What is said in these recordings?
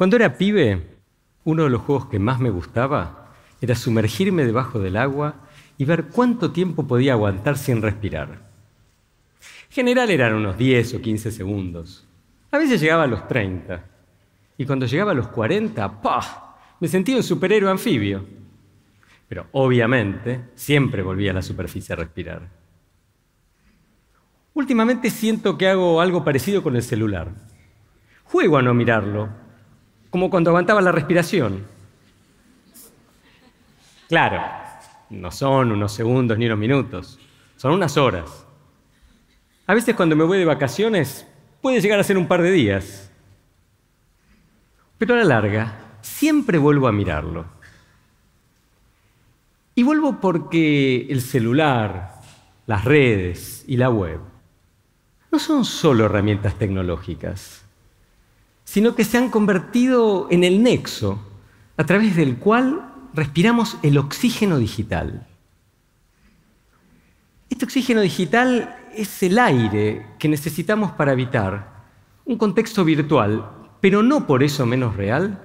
Cuando era pibe, uno de los juegos que más me gustaba era sumergirme debajo del agua y ver cuánto tiempo podía aguantar sin respirar. En general eran unos 10 o 15 segundos. A veces llegaba a los 30. Y cuando llegaba a los 40, ¡pah! Me sentía un superhéroe anfibio. Pero obviamente siempre volvía a la superficie a respirar. Últimamente siento que hago algo parecido con el celular. Juego a no mirarlo, como cuando aguantaba la respiración. Claro, no son unos segundos ni unos minutos, son unas horas. A veces cuando me voy de vacaciones puede llegar a ser un par de días. Pero a la larga, siempre vuelvo a mirarlo. Y vuelvo porque el celular, las redes y la web no son solo herramientas tecnológicas, sino que se han convertido en el nexo a través del cual respiramos el oxígeno digital. Este oxígeno digital es el aire que necesitamos para habitar un contexto virtual, pero no por eso menos real,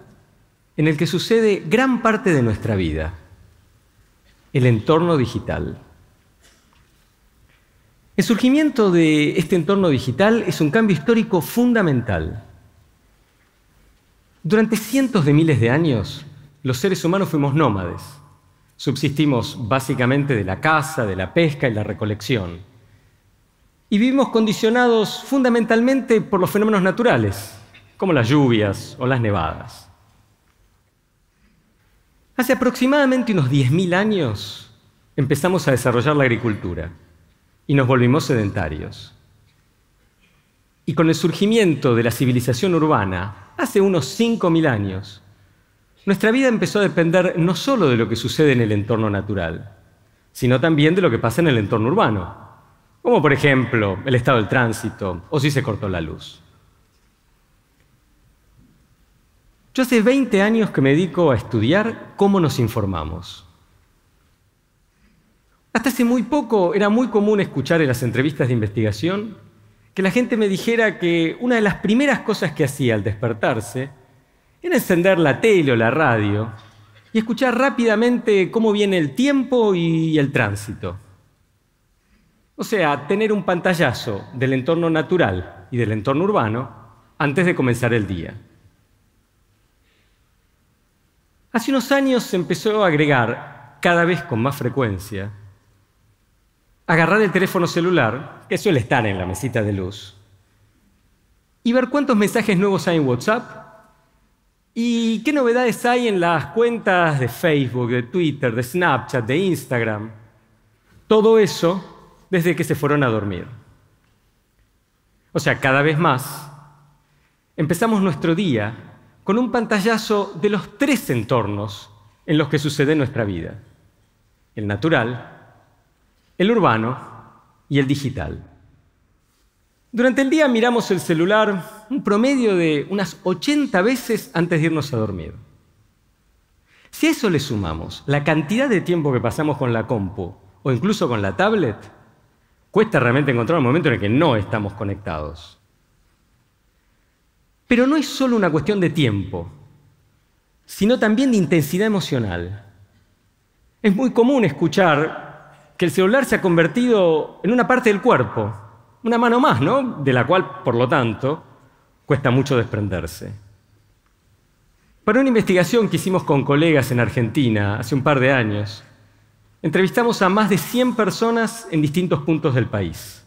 en el que sucede gran parte de nuestra vida, el entorno digital. El surgimiento de este entorno digital es un cambio histórico fundamental durante cientos de miles de años, los seres humanos fuimos nómades. Subsistimos básicamente de la caza, de la pesca y la recolección. Y vivimos condicionados fundamentalmente por los fenómenos naturales, como las lluvias o las nevadas. Hace aproximadamente unos 10.000 años empezamos a desarrollar la agricultura y nos volvimos sedentarios. Y con el surgimiento de la civilización urbana, hace unos 5.000 años, nuestra vida empezó a depender no solo de lo que sucede en el entorno natural, sino también de lo que pasa en el entorno urbano, como por ejemplo el estado del tránsito o si se cortó la luz. Yo hace 20 años que me dedico a estudiar cómo nos informamos. Hasta hace muy poco era muy común escuchar en las entrevistas de investigación que la gente me dijera que una de las primeras cosas que hacía al despertarse era encender la tele o la radio y escuchar rápidamente cómo viene el tiempo y el tránsito. O sea, tener un pantallazo del entorno natural y del entorno urbano antes de comenzar el día. Hace unos años se empezó a agregar, cada vez con más frecuencia, agarrar el teléfono celular, que suele estar en la mesita de luz, y ver cuántos mensajes nuevos hay en WhatsApp y qué novedades hay en las cuentas de Facebook, de Twitter, de Snapchat, de Instagram. Todo eso desde que se fueron a dormir. O sea, cada vez más empezamos nuestro día con un pantallazo de los tres entornos en los que sucede nuestra vida. El natural, el urbano y el digital. Durante el día miramos el celular un promedio de unas 80 veces antes de irnos a dormir. Si a eso le sumamos la cantidad de tiempo que pasamos con la compu o incluso con la tablet, cuesta realmente encontrar un momento en el que no estamos conectados. Pero no es solo una cuestión de tiempo, sino también de intensidad emocional. Es muy común escuchar que el celular se ha convertido en una parte del cuerpo, una mano más, ¿no? De la cual, por lo tanto, cuesta mucho desprenderse. Para una investigación que hicimos con colegas en Argentina hace un par de años, entrevistamos a más de 100 personas en distintos puntos del país.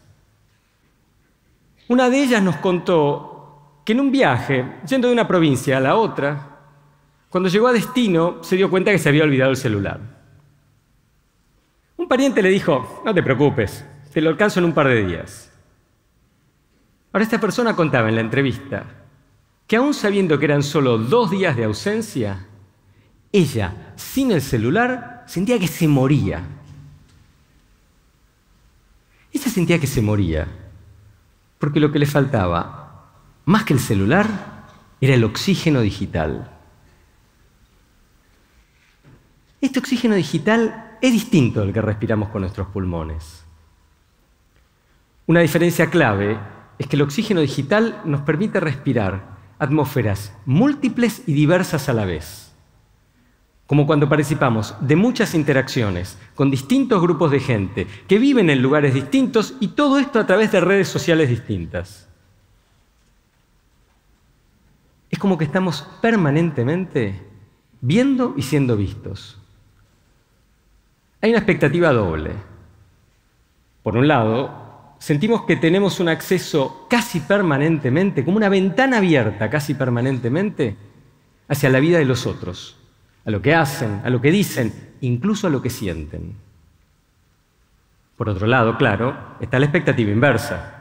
Una de ellas nos contó que en un viaje, yendo de una provincia a la otra, cuando llegó a destino se dio cuenta que se había olvidado el celular pariente le dijo, no te preocupes, te lo alcanzo en un par de días. Ahora esta persona contaba en la entrevista que aún sabiendo que eran solo dos días de ausencia, ella, sin el celular, sentía que se moría. Ella sentía que se moría, porque lo que le faltaba, más que el celular, era el oxígeno digital. Este oxígeno digital es distinto del que respiramos con nuestros pulmones. Una diferencia clave es que el oxígeno digital nos permite respirar atmósferas múltiples y diversas a la vez, como cuando participamos de muchas interacciones con distintos grupos de gente que viven en lugares distintos y todo esto a través de redes sociales distintas. Es como que estamos permanentemente viendo y siendo vistos. Hay una expectativa doble. Por un lado, sentimos que tenemos un acceso casi permanentemente, como una ventana abierta casi permanentemente, hacia la vida de los otros, a lo que hacen, a lo que dicen, incluso a lo que sienten. Por otro lado, claro, está la expectativa inversa.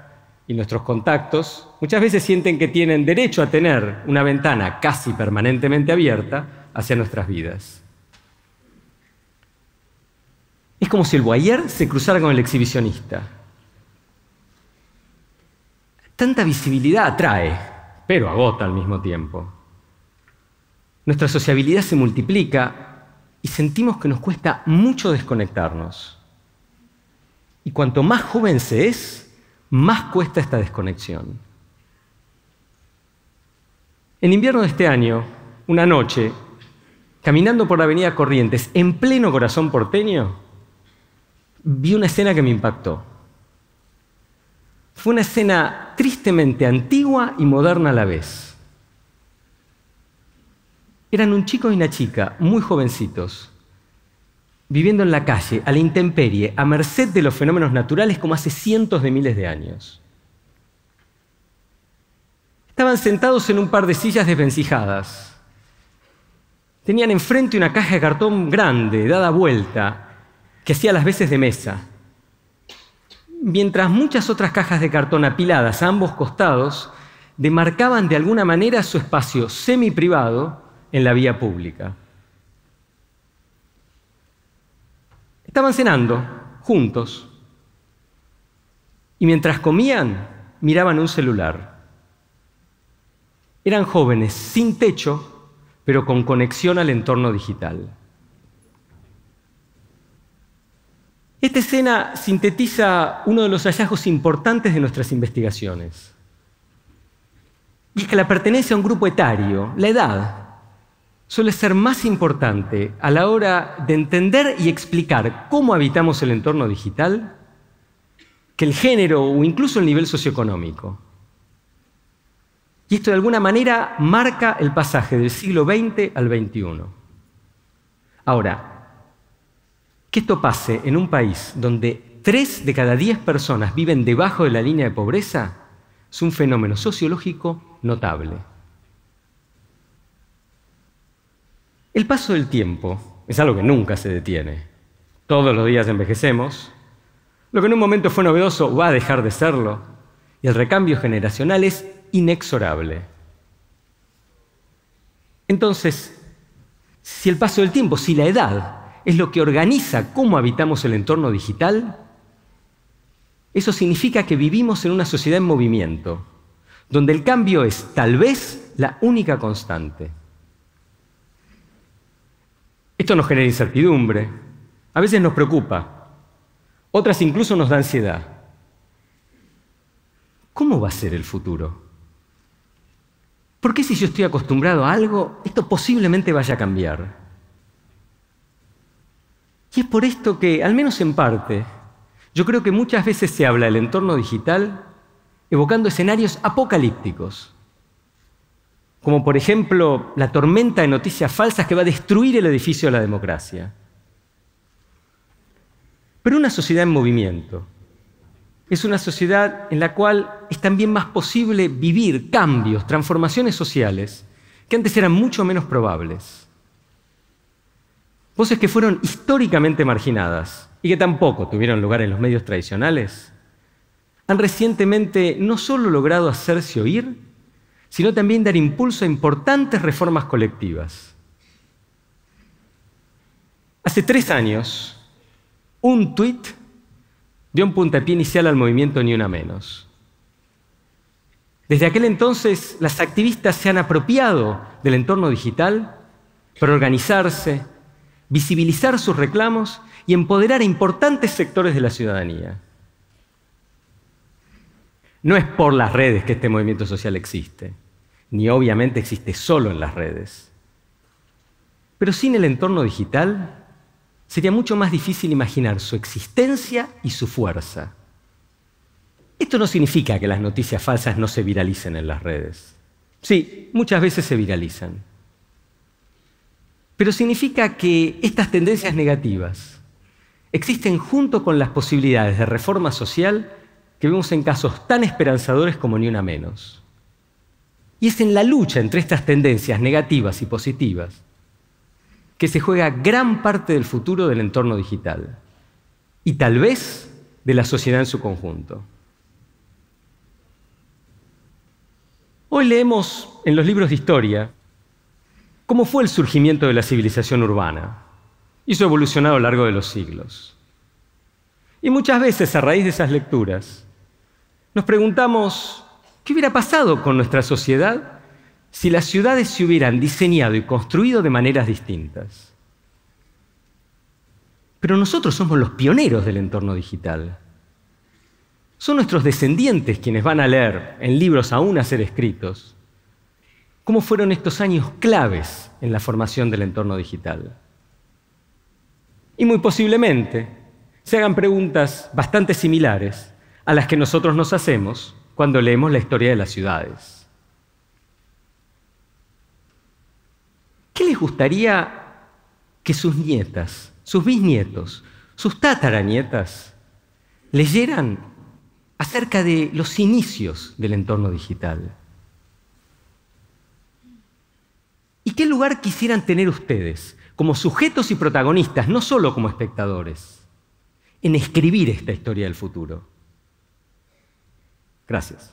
Y nuestros contactos muchas veces sienten que tienen derecho a tener una ventana casi permanentemente abierta hacia nuestras vidas. Es como si el guayer se cruzara con el exhibicionista. Tanta visibilidad atrae, pero agota al mismo tiempo. Nuestra sociabilidad se multiplica y sentimos que nos cuesta mucho desconectarnos. Y cuanto más joven se es, más cuesta esta desconexión. En invierno de este año, una noche, caminando por la avenida Corrientes, en pleno corazón porteño, vi una escena que me impactó. Fue una escena tristemente antigua y moderna a la vez. Eran un chico y una chica, muy jovencitos, viviendo en la calle, a la intemperie, a merced de los fenómenos naturales como hace cientos de miles de años. Estaban sentados en un par de sillas desvencijadas. Tenían enfrente una caja de cartón grande, dada vuelta, que hacía las veces de mesa. Mientras muchas otras cajas de cartón apiladas a ambos costados demarcaban de alguna manera su espacio semi-privado en la vía pública. Estaban cenando, juntos, y mientras comían miraban un celular. Eran jóvenes sin techo, pero con conexión al entorno digital. Esta escena sintetiza uno de los hallazgos importantes de nuestras investigaciones. Y es que la pertenencia a un grupo etario, la edad, suele ser más importante a la hora de entender y explicar cómo habitamos el entorno digital que el género o incluso el nivel socioeconómico. Y esto de alguna manera marca el pasaje del siglo XX al XXI. Ahora, que esto pase en un país donde 3 de cada 10 personas viven debajo de la línea de pobreza es un fenómeno sociológico notable. El paso del tiempo es algo que nunca se detiene. Todos los días envejecemos. Lo que en un momento fue novedoso va a dejar de serlo. Y el recambio generacional es inexorable. Entonces, si el paso del tiempo, si la edad es lo que organiza cómo habitamos el entorno digital, eso significa que vivimos en una sociedad en movimiento, donde el cambio es tal vez la única constante. Esto nos genera incertidumbre, a veces nos preocupa, otras incluso nos da ansiedad. ¿Cómo va a ser el futuro? ¿Por qué si yo estoy acostumbrado a algo, esto posiblemente vaya a cambiar? Y es por esto que, al menos en parte, yo creo que muchas veces se habla del entorno digital evocando escenarios apocalípticos, como por ejemplo la tormenta de noticias falsas que va a destruir el edificio de la democracia. Pero una sociedad en movimiento es una sociedad en la cual es también más posible vivir cambios, transformaciones sociales, que antes eran mucho menos probables voces que fueron históricamente marginadas y que tampoco tuvieron lugar en los medios tradicionales, han recientemente no solo logrado hacerse oír, sino también dar impulso a importantes reformas colectivas. Hace tres años, un tuit dio un puntapié inicial al movimiento Ni Una Menos. Desde aquel entonces, las activistas se han apropiado del entorno digital para organizarse, visibilizar sus reclamos y empoderar a importantes sectores de la ciudadanía. No es por las redes que este movimiento social existe, ni obviamente existe solo en las redes. Pero sin el entorno digital sería mucho más difícil imaginar su existencia y su fuerza. Esto no significa que las noticias falsas no se viralicen en las redes. Sí, muchas veces se viralizan. Pero significa que estas tendencias negativas existen junto con las posibilidades de reforma social que vemos en casos tan esperanzadores como ni una menos. Y es en la lucha entre estas tendencias negativas y positivas que se juega gran parte del futuro del entorno digital y tal vez de la sociedad en su conjunto. Hoy leemos en los libros de historia ¿Cómo fue el surgimiento de la civilización urbana? Y su evolución a lo largo de los siglos. Y muchas veces, a raíz de esas lecturas, nos preguntamos, ¿qué hubiera pasado con nuestra sociedad si las ciudades se hubieran diseñado y construido de maneras distintas? Pero nosotros somos los pioneros del entorno digital. Son nuestros descendientes quienes van a leer en libros aún a ser escritos ¿Cómo fueron estos años claves en la formación del entorno digital? Y muy posiblemente se hagan preguntas bastante similares a las que nosotros nos hacemos cuando leemos la historia de las ciudades. ¿Qué les gustaría que sus nietas, sus bisnietos, sus tataranietas leyeran acerca de los inicios del entorno digital? ¿Y qué lugar quisieran tener ustedes como sujetos y protagonistas, no solo como espectadores, en escribir esta historia del futuro? Gracias.